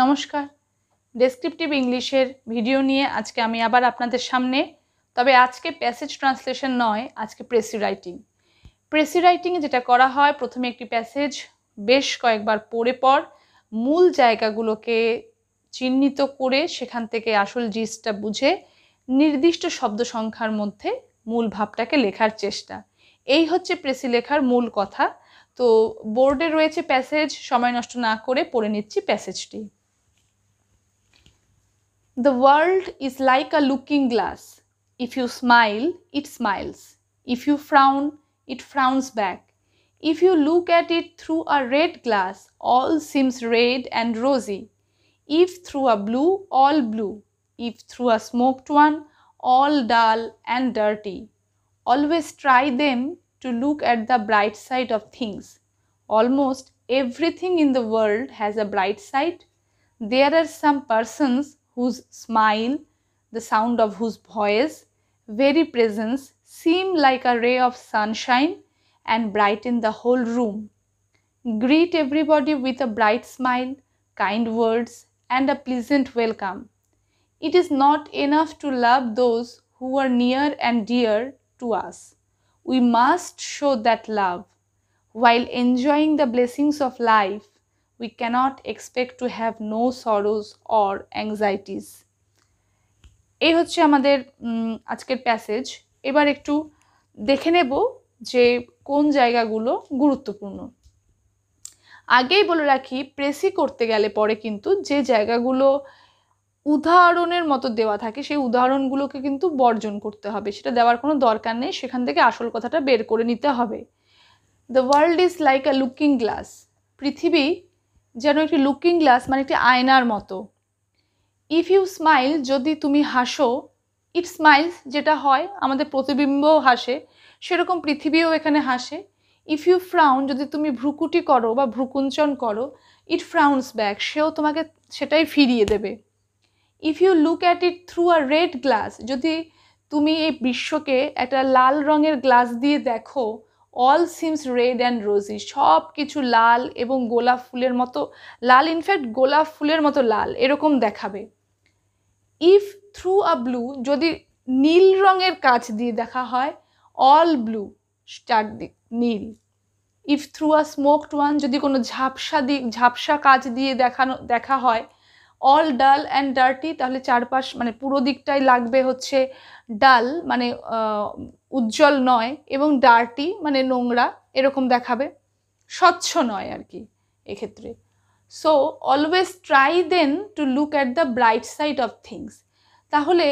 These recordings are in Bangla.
নমস্কার ডেসক্রিপটিভ ইংলিশের ভিডিও নিয়ে আজকে আমি আবার আপনাদের সামনে তবে আজকে প্যাসেজ ট্রান্সলেশন নয় আজকে প্রেসি রাইটিং প্রেসি রাইটিংয়ে যেটা করা হয় প্রথমে একটি প্যাসেজ বেশ কয়েকবার পড়ে পর মূল জায়গাগুলোকে চিহ্নিত করে সেখান থেকে আসল জিসটা বুঝে নির্দিষ্ট শব্দ সংখ্যার মধ্যে মূল ভাবটাকে লেখার চেষ্টা এই হচ্ছে প্রেসি লেখার মূল কথা তো বোর্ডে রয়েছে প্যাসেজ সময় নষ্ট না করে পড়ে নিচ্ছি প্যাসেজটি The world is like a looking glass. If you smile, it smiles. If you frown, it frowns back. If you look at it through a red glass, all seems red and rosy. If through a blue, all blue. If through a smoked one, all dull and dirty. Always try them to look at the bright side of things. Almost everything in the world has a bright side. There are some persons whose smile, the sound of whose voice, very presence seem like a ray of sunshine and brighten the whole room. Greet everybody with a bright smile, kind words, and a pleasant welcome. It is not enough to love those who are near and dear to us. We must show that love. While enjoying the blessings of life, we cannot expect to have no sorrows or anxieties এই হচ্ছে আমাদের আজকের প্যাসেজ এবার একটু দেখে নেব যে কোন জায়গাগুলো গুরুত্বপূর্ণ আগেই বলে রাখি প্রেসি করতে গেলে পরে কিন্তু যে জায়গাগুলো উদাহরণের মতো দেওয়া থাকে সেই উদাহরণগুলোকে কিন্তু বর্জন করতে হবে সেটা দেওয়ার কোনো দরকার নেই সেখান থেকে আসল কথাটা বের করে নিতে হবে the world is like a looking glass পৃথিবী যেন একটি লুকিং গ্লাস মানে একটি আয়নার মতো ইফ ইউ স্মাইল যদি তুমি হাসো ইট স্মাইলস যেটা হয় আমাদের প্রতিবিম্বও হাসে সেরকম পৃথিবীও এখানে হাসে ইফ ইউ ফ্রাউন যদি তুমি ভ্রুকুটি করো বা ভ্রুকুঞ্চন করো ইট ফ্রাউন্স ব্যাক সেও তোমাকে সেটাই ফিরিয়ে দেবে if you look at it through a red glass যদি তুমি এই বিশ্বকে একটা লাল রঙের গ্লাস দিয়ে দেখো all seems red and rosy সব কিছু লাল এবং গোলাপ ফুলের মতো লাল ইনফ্যাক্ট গোলাপ ফুলের মতো লাল এরকম দেখাবে ইফ থ্রু আ ব্লু যদি নীল রঙের কাজ দিয়ে দেখা হয় অল ব্লু চারদিক নীল if through a smoked one যদি কোনো ঝাপসা দিক ঝাপসা কাজ দিয়ে দেখানো দেখা হয় অল ডাল অ্যান্ড ডার্টি তাহলে চারপাশ মানে পুরো দিকটাই লাগবে হচ্ছে ডাল মানে উজ্জ্বল নয় এবং ডার্টি মানে নোংরা এরকম দেখাবে স্বচ্ছ নয় আর কি এক্ষেত্রে so always try then to look at the bright side of things তাহলে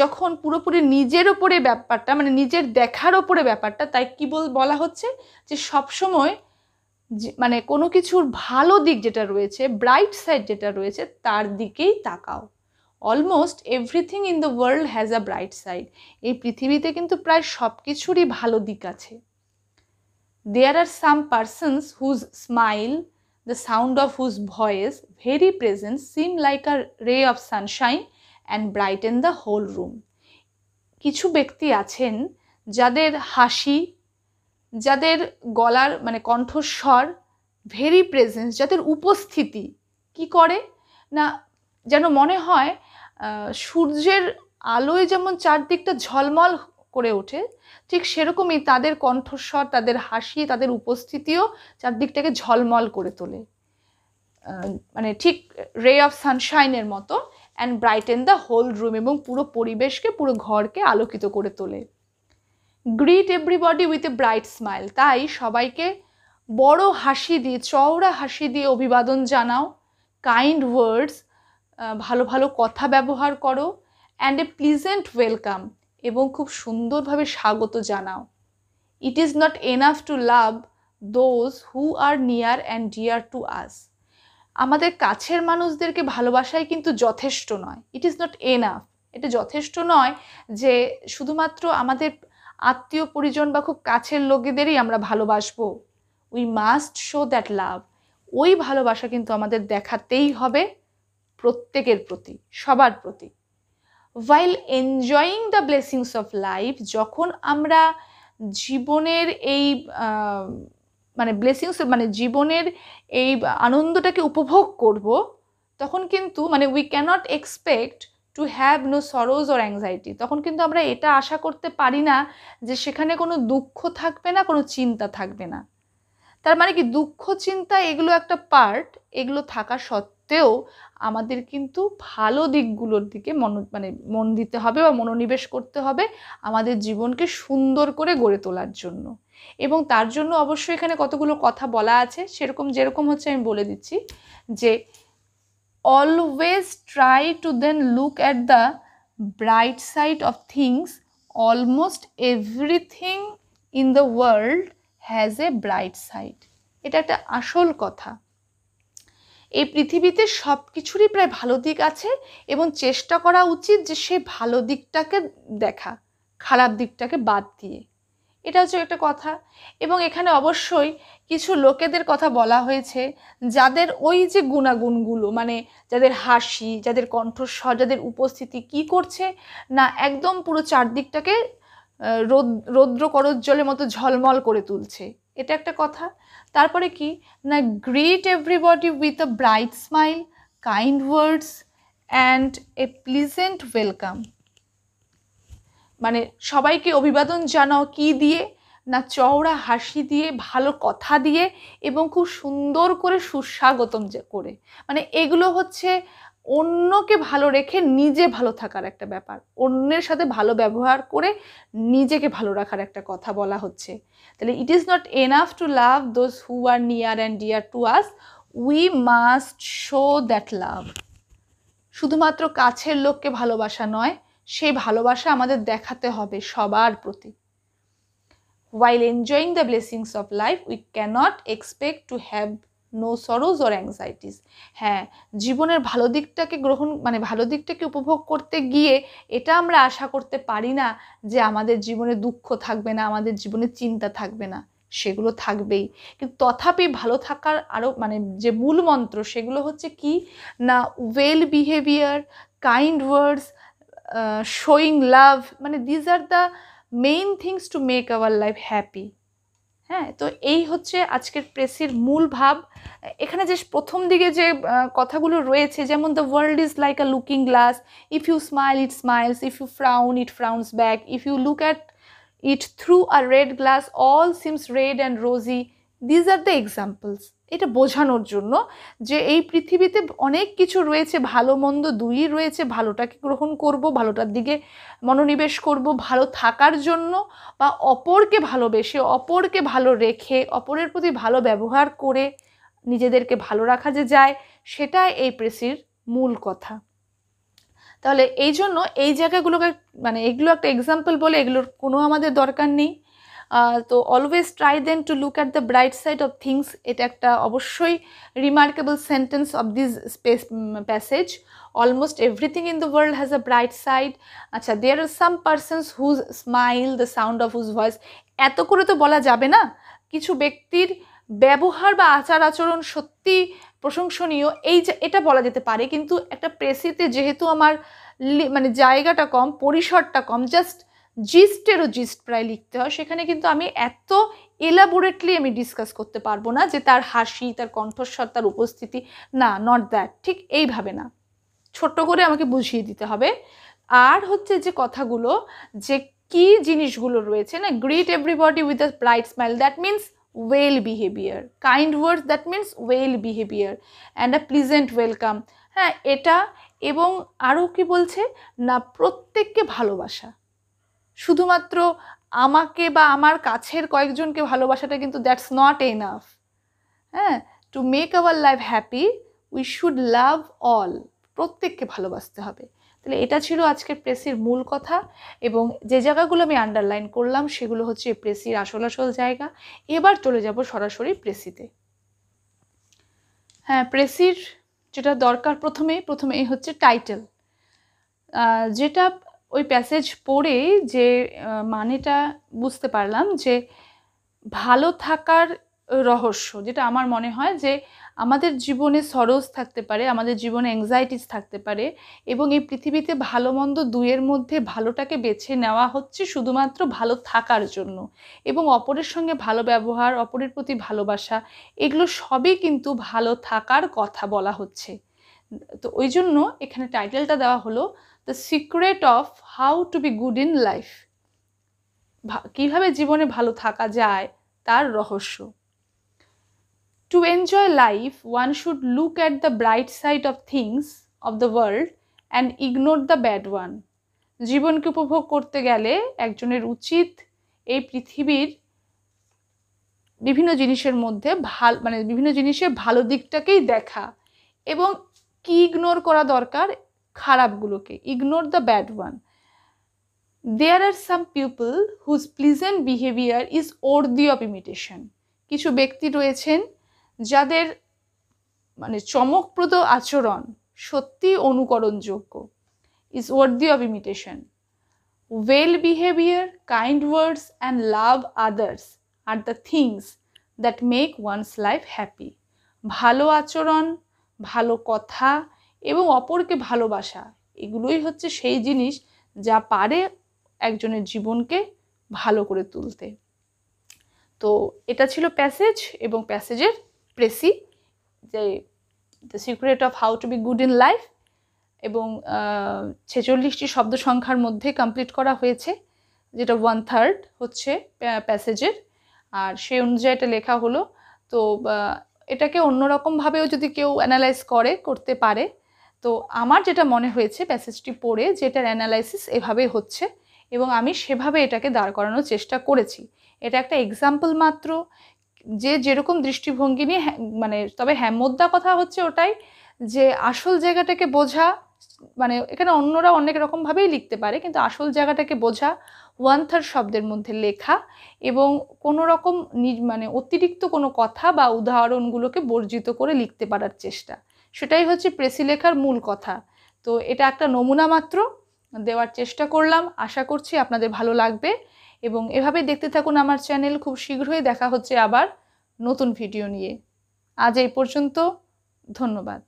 যখন পুরোপুরি নিজের ওপরে ব্যাপারটা মানে নিজের দেখার ওপরে ব্যাপারটা তাই কি বল বলা হচ্ছে যে সবসময় মানে কোনো কিছুর ভালো দিক যেটা রয়েছে ব্রাইট সাইড যেটা রয়েছে তার দিকেই তাকাও almost everything in the world has a bright side এই পৃথিবীতে কিন্তু প্রায় সব কিছুরই ভালো দিক আছে there are some persons whose smile the sound of whose voice very present seem like a ray of sunshine and brighten the whole room কিছু ব্যক্তি আছেন যাদের হাসি যাদের গলার মানে কণ্ঠস্বর ভেরি প্রেজেন্স যাদের উপস্থিতি কি করে না যেন মনে হয় সূর্যের আলোয় যেমন চারদিকটা ঝলমল করে ওঠে ঠিক সেরকমই তাদের কণ্ঠস্বর তাদের হাসি তাদের উপস্থিতিও চারদিকটাকে ঝলমল করে তোলে মানে ঠিক রে অফ সানশাইনের মতো and brighten the whole room এবং পুরো পরিবেশকে পুরো ঘরকে আলোকিত করে তোলে greet everybody with a bright smile তাই সবাইকে বড় হাসি দিয়ে চওড়া হাসি দিয়ে অভিবাদন জানাও কাইন্ড ওয়ার্ডস ভালো ভালো কথা ব্যবহার করো অ্যান্ড এ প্লিজেন্ট ওয়েলকাম এবং খুব সুন্দরভাবে স্বাগত জানাও it is not enough to love those who are near and dear to us আমাদের কাছের মানুষদেরকে ভালোবাসাই কিন্তু যথেষ্ট নয় ইট ইজ নট এনাফ এটা যথেষ্ট নয় যে শুধুমাত্র আমাদের আত্মীয় পরিজন বা খুব কাছের লোকেদেরই আমরা ভালোবাসবো we must show that love ওই ভালোবাসা কিন্তু আমাদের দেখাতেই হবে প্রত্যেকের প্রতি সবার প্রতি while enjoying the blessings of life যখন আমরা জীবনের এই মানে ব্লেসিংস মানে জীবনের এই আনন্দটাকে উপভোগ করব তখন কিন্তু মানে we cannot expect to have no sorrows or anxiety তখন কিন্তু আমরা এটা আশা করতে পারি না যে সেখানে কোনো দুঃখ থাকবে না কোনো চিন্তা থাকবে না তার মানে কি দুঃখ চিন্তা এগুলো একটা পার্ট এগুলো থাকা সত্ত্বেও সত্ত্বেও আমাদের কিন্তু ভালো দিকগুলোর দিকে মন মানে মন দিতে হবে বা মনোনিবেশ করতে হবে আমাদের জীবনকে সুন্দর করে গড়ে তোলার জন্য এবং তার জন্য অবশ্যই এখানে কতগুলো কথা বলা আছে সেরকম যেরকম হচ্ছে আমি বলে দিচ্ছি যে always try to then look at the bright side of things almost everything in the world has a bright side এটা একটা আসল কথা এই পৃথিবীতে সব কিছুরই প্রায় ভালো দিক আছে এবং চেষ্টা করা উচিত যে সে ভালো দিকটাকে দেখা খারাপ দিকটাকে বাদ দিয়ে এটা হচ্ছে একটা কথা এবং এখানে অবশ্যই কিছু লোকেদের কথা বলা হয়েছে যাদের ওই যে গুণাগুণগুলো মানে যাদের হাসি যাদের কণ্ঠস্বর যাদের উপস্থিতি কি করছে না একদম পুরো চারদিকটাকে রৌদ্র করজ্জলের মতো ঝলমল করে তুলছে এটা একটা কথা তারপরে কি না greet everybody with a bright smile kind words and a pleasant welcome মানে সবাইকে অভিবাদন জানাও কি দিয়ে না চওড়া হাসি দিয়ে ভালো কথা দিয়ে এবং খুব সুন্দর করে সুস্বাগতম যে করে মানে এগুলো হচ্ছে অন্যকে ভালো রেখে নিজে ভালো থাকার একটা ব্যাপার অন্যের সাথে ভালো ব্যবহার করে নিজেকে ভালো রাখার একটা কথা বলা হচ্ছে তাহলে it is not enough to love those who are near and dear to us we must show that love শুধুমাত্র কাছের লোককে ভালোবাসা নয় সেই ভালোবাসা আমাদের দেখাতে হবে সবার প্রতি while enjoying the blessings of life we cannot expect to have no sorrows or anxieties হ্যাঁ জীবনের ভালো দিকটাকে গ্রহণ মানে ভালো দিকটাকে উপভোগ করতে গিয়ে এটা আমরা আশা করতে পারি না যে আমাদের জীবনে দুঃখ থাকবে না আমাদের জীবনে চিন্তা থাকবে না সেগুলো থাকবেই কিন্তু তথাপি ভালো থাকার আরও মানে যে মূল মন্ত্র সেগুলো হচ্ছে কি না well behaviour kind words showing love মানে these are the main things to make our life happy হ্যাঁ তো এই হচ্ছে আজকের প্রেসির মূল ভাব এখানে যে প্রথম দিকে যে কথাগুলো রয়েছে যেমন the world is like a looking glass if you smile it smiles if you frown it frowns back if you look at it through a red glass all seems red and rosy these are the examples এটা বোঝানোর জন্য যে এই পৃথিবীতে অনেক কিছু রয়েছে ভালো মন্দ দুই রয়েছে ভালোটাকে গ্রহণ করব ভালোটার দিকে মনোনিবেশ করব ভালো থাকার জন্য বা অপরকে ভালোবেসে অপরকে ভালো রেখে অপরের প্রতি ভালো ব্যবহার করে নিজেদেরকে ভালো রাখা যে যায় সেটাই এই প্রেসির মূল কথা তাহলে এই জন্য এই জায়গাগুলোকে মানে এগুলো একটা এক্সাম্পল বলে এগুলোর কোনো আমাদের দরকার নেই তো always try then to look at the bright side of things এটা একটা অবশ্যই remarkable sentence of this space passage almost everything in the world has a bright side আচ্ছা there are some persons whose smile the sound of whose voice এত করে তো বলা যাবে না কিছু ব্যক্তির ব্যবহার বা আচার আচরণ সত্যি প্রশংসনীয় এই এটা বলা যেতে পারে কিন্তু একটা প্রেসিতে যেহেতু আমার মানে জায়গাটা কম পরিসরটা কম জাস্ট জিস্টেরও জিস্ট প্রায় লিখতে হয় সেখানে কিন্তু আমি এত এলাবোরেটলি আমি ডিসকাস করতে পারবো না যে তার হাসি তার কণ্ঠস্বর তার উপস্থিতি না নট দ্যাট ঠিক এইভাবে না ছোট্ট করে আমাকে বুঝিয়ে দিতে হবে আর হচ্ছে যে কথাগুলো যে কি জিনিসগুলো রয়েছে না greet everybody with the bright smile that means well behavior kind words that means well behavior and a pleasant welcome হ্যাঁ এটা এবং আরও কি বলছে না প্রত্যেককে ভালোবাসা শুধুমাত্র আমাকে বা আমার কাছের কয়েকজনকে ভালোবাসাটা কিন্তু দ্যাটস নট এনাফ হ্যাঁ to make our life happy we should love all প্রত্যেককে ভালোবাসতে হবে তাহলে এটা ছিল আজকের প্রেসির মূল কথা এবং যে জায়গাগুলো আমি আন্ডারলাইন করলাম সেগুলো হচ্ছে প্রেসির আসল আসল জায়গা এবার চলে যাব সরাসরি প্রেসিতে হ্যাঁ প্রেসির যেটা দরকার প্রথমে প্রথমে হচ্ছে টাইটেল যেটা ওই প্যাসেজ পড়ে যে মানেটা বুঝতে পারলাম যে ভালো থাকার রহস্য যেটা আমার মনে হয় যে আমাদের জীবনে সরস থাকতে পারে আমাদের জীবনে অ্যাংজাইটিস থাকতে পারে এবং এই পৃথিবীতে ভালো মন্দ দুয়ের মধ্যে ভালোটাকে বেছে নেওয়া হচ্ছে শুধুমাত্র ভালো থাকার জন্য এবং অপরের সঙ্গে ভালো ব্যবহার অপরের প্রতি ভালোবাসা এগুলো সবই কিন্তু ভালো থাকার কথা বলা হচ্ছে তো ওই জন্য এখানে টাইটেলটা দেওয়া হলো the secret of how to be good in life কীভাবে জীবনে ভালো থাকা যায় তার রহস্য To enjoy life, one should look at the bright side of things of the world and ignore the bad one. জীবনকে উপভোগ করতে গেলে একজনের উচিত এই পৃথিবীর বিভিন্ন জিনিসের মধ্যে ভাল মানে বিভিন্ন জিনিসের ভালো দিকটাকেই দেখা এবং কি ইগনোর করা দরকার খারাপগুলোকে ignore the bad one there are some people whose pleasant behaviour is worthy of imitation কিছু ব্যক্তি রয়েছেন যাদের মানে চমকপ্রদ আচরণ সত্যি অনুকরণযোগ্য is worthy of imitation well behaviour kind words and love others are the things that make one's life happy ভালো আচরণ ভালো কথা এবং অপরকে ভালোবাসা এগুলোই হচ্ছে সেই জিনিস যা পারে একজনের জীবনকে ভালো করে তুলতে তো এটা ছিল প্যাসেজ এবং প্যাসেজের প্রেসি যে the secret of how to be good in life এবং ছেচল্লিশটি শব্দ সংখ্যার মধ্যে কমপ্লিট করা হয়েছে যেটা ওয়ান থার্ড হচ্ছে প্যাসেজের আর সেই অনুযায়ী এটা লেখা হলো তো এটাকে অন্যরকমভাবেও যদি কেউ অ্যানালাইজ করে করতে পারে তো আমার যেটা মনে হয়েছে প্যাসেজটি পড়ে এটার অ্যানালাইসিস এভাবেই হচ্ছে এবং আমি সেভাবে এটাকে দাঁড় করানোর চেষ্টা করেছি এটা একটা এক্সাম্পল মাত্র যে যেরকম দৃষ্টিভঙ্গি নিয়ে হ্যাঁ, মানে তবে হ্যাঁ মোদ্দা কথা হচ্ছে ওটাই যে আসল জায়গাটাকে বোঝা মানে এখানে অন্যরা অনেক রকমভাবেই লিখতে পারে কিন্তু আসল জায়গাটাকে বোঝা ওয়ান থার্ড শব্দের মধ্যে লেখা এবং কোনো রকম মানে অতিরিক্ত কোনো কথা বা উদাহরণগুলোকে বর্জিত করে লিখতে পারার চেষ্টা সেটাই হচ্ছে প্রেসি লেখার মূল কথা তো এটা একটা নমুনা মাত্র দেওয়ার চেষ্টা করলাম আশা করছি আপনাদের ভালো লাগবে এবং এভাবে দেখতে থাকুন আমার চ্যানেল খুব শীঘ্রই দেখা হচ্ছে আবার নতুন ভিডিও নিয়ে আজ এই পর্যন্ত ধন্যবাদ